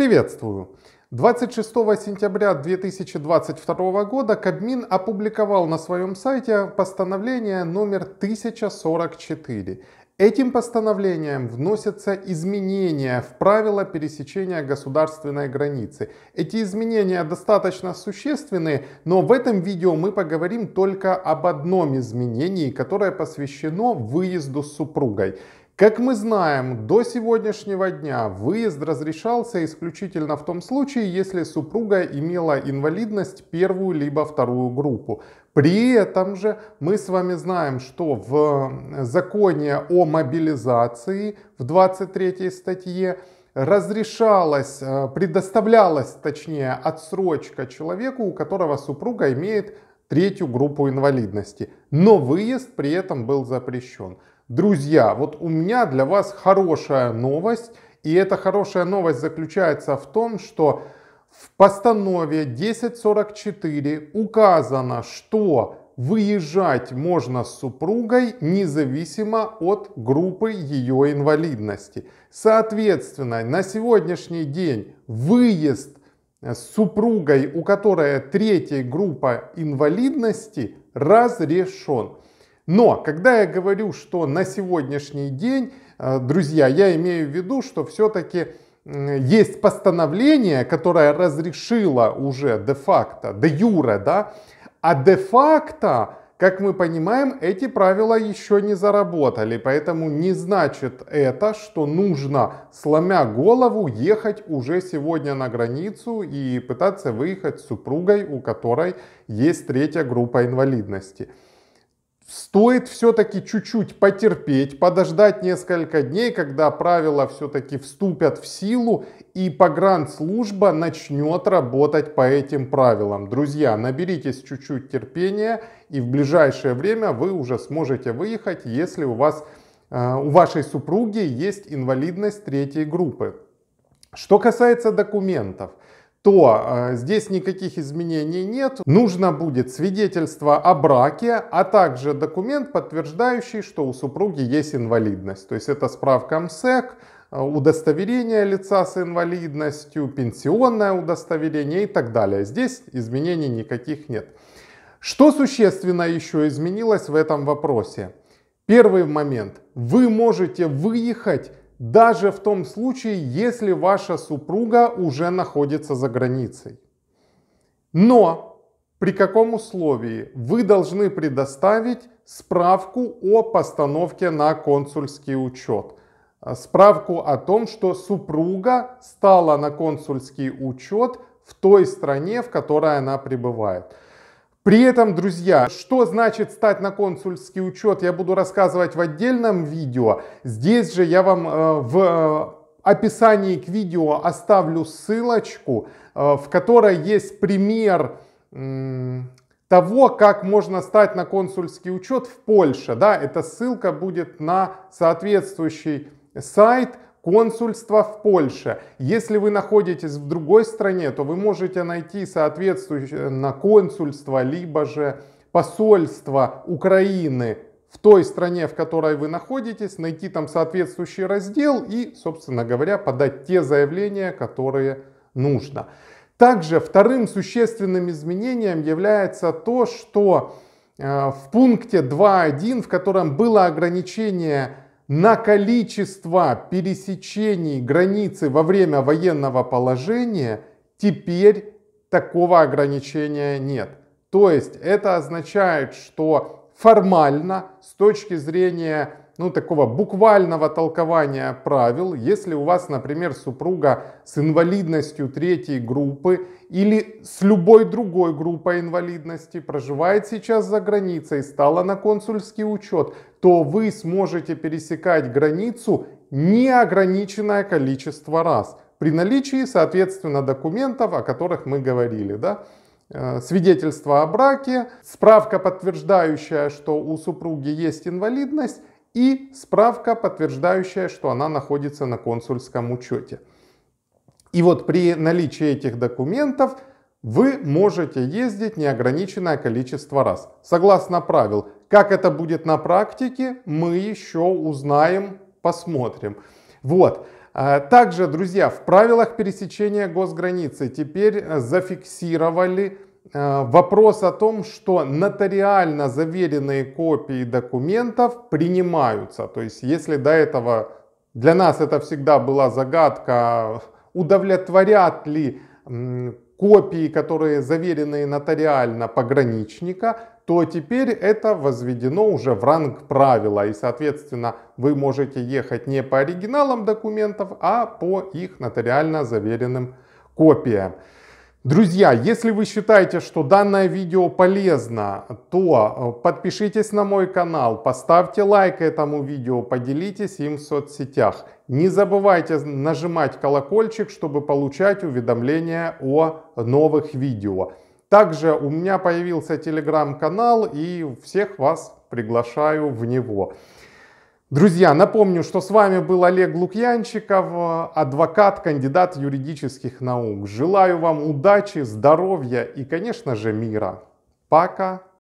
Приветствую! 26 сентября 2022 года Кабмин опубликовал на своем сайте постановление номер 1044. Этим постановлением вносятся изменения в правила пересечения государственной границы. Эти изменения достаточно существенны, но в этом видео мы поговорим только об одном изменении, которое посвящено выезду с супругой. Как мы знаем, до сегодняшнего дня выезд разрешался исключительно в том случае, если супруга имела инвалидность первую либо вторую группу. При этом же мы с вами знаем, что в э, законе о мобилизации в 23 статье разрешалась, э, предоставлялась, точнее, отсрочка человеку, у которого супруга имеет третью группу инвалидности. Но выезд при этом был запрещен. Друзья, вот у меня для вас хорошая новость. И эта хорошая новость заключается в том, что в постанове 1044 указано, что выезжать можно с супругой независимо от группы ее инвалидности. Соответственно, на сегодняшний день выезд с супругой, у которой третья группа инвалидности, разрешен. Но когда я говорю, что на сегодняшний день, э, друзья, я имею в виду, что все-таки есть постановление, которое разрешило уже де-факто, де-юре, да, а де-факто, как мы понимаем, эти правила еще не заработали, поэтому не значит это, что нужно, сломя голову, ехать уже сегодня на границу и пытаться выехать с супругой, у которой есть третья группа инвалидности. Стоит все-таки чуть-чуть потерпеть, подождать несколько дней, когда правила все-таки вступят в силу и погранслужба начнет работать по этим правилам. Друзья, наберитесь чуть-чуть терпения и в ближайшее время вы уже сможете выехать, если у вас э, у вашей супруги есть инвалидность третьей группы. Что касается документов, то э, здесь никаких изменений нет. Нужно будет свидетельство о браке, а также документ, подтверждающий, что у супруги есть инвалидность. То есть это справка МСЭК, э, удостоверение лица с инвалидностью, пенсионное удостоверение и так далее. Здесь изменений никаких нет. Что существенно еще изменилось в этом вопросе? Первый момент. Вы можете выехать даже в том случае, если ваша супруга уже находится за границей. Но при каком условии вы должны предоставить справку о постановке на консульский учет? Э, справку о том, что супруга стала на консульский учет в той стране, в которой она пребывает. При этом, друзья, что значит стать на консульский учет, я буду рассказывать в отдельном видео. Здесь же я вам э, в э, описании к видео оставлю ссылочку, э, в которой есть пример э, того, как можно стать на консульский учет в Польше. Да, эта ссылка будет на соответствующий сайт, консульство в Польше. Если вы находитесь в другой стране, то вы можете найти соответствующее на консульство, либо же посольство Украины в той стране, в которой вы находитесь, найти там соответствующий раздел и, собственно говоря, подать те заявления, которые нужно. Также вторым существенным изменением является то, что э, в пункте 2.1, в котором было ограничение на количество пересечений границы во время военного положения теперь такого ограничения нет. То есть это означает, что формально с точки зрения ну, такого буквального толкования правил, если у вас, например, супруга с инвалидностью третьей группы или с любой другой группой инвалидности проживает сейчас за границей, стала на консульский учет, то вы сможете пересекать границу неограниченное количество раз при наличии, соответственно, документов, о которых мы говорили. Да? Э, свидетельство о браке, справка, подтверждающая, что у супруги есть инвалидность, и справка, подтверждающая, что она находится на консульском учете. И вот при наличии этих документов вы можете ездить неограниченное количество раз. Согласно правил, как это будет на практике, мы еще узнаем, посмотрим. Вот. А, также, друзья, в правилах пересечения госграницы теперь зафиксировали Э, вопрос о том, что нотариально заверенные копии документов принимаются. То есть если до этого для нас это всегда была загадка, удовлетворят ли копии, которые заверены нотариально пограничника, то теперь это возведено уже в ранг правила. И, соответственно, вы можете ехать не по оригиналам документов, а по их нотариально заверенным копиям. Друзья, если вы считаете, что данное видео полезно, то э, подпишитесь на мой канал, поставьте лайк этому видео, поделитесь им в соцсетях. Не забывайте нажимать колокольчик, чтобы получать уведомления о новых видео. Также у меня появился телеграм-канал и всех вас приглашаю в него. Друзья, напомню, что с вами был Олег Лукьянчиков, адвокат, кандидат юридических наук. Желаю вам удачи, здоровья и, конечно же, мира. Пока!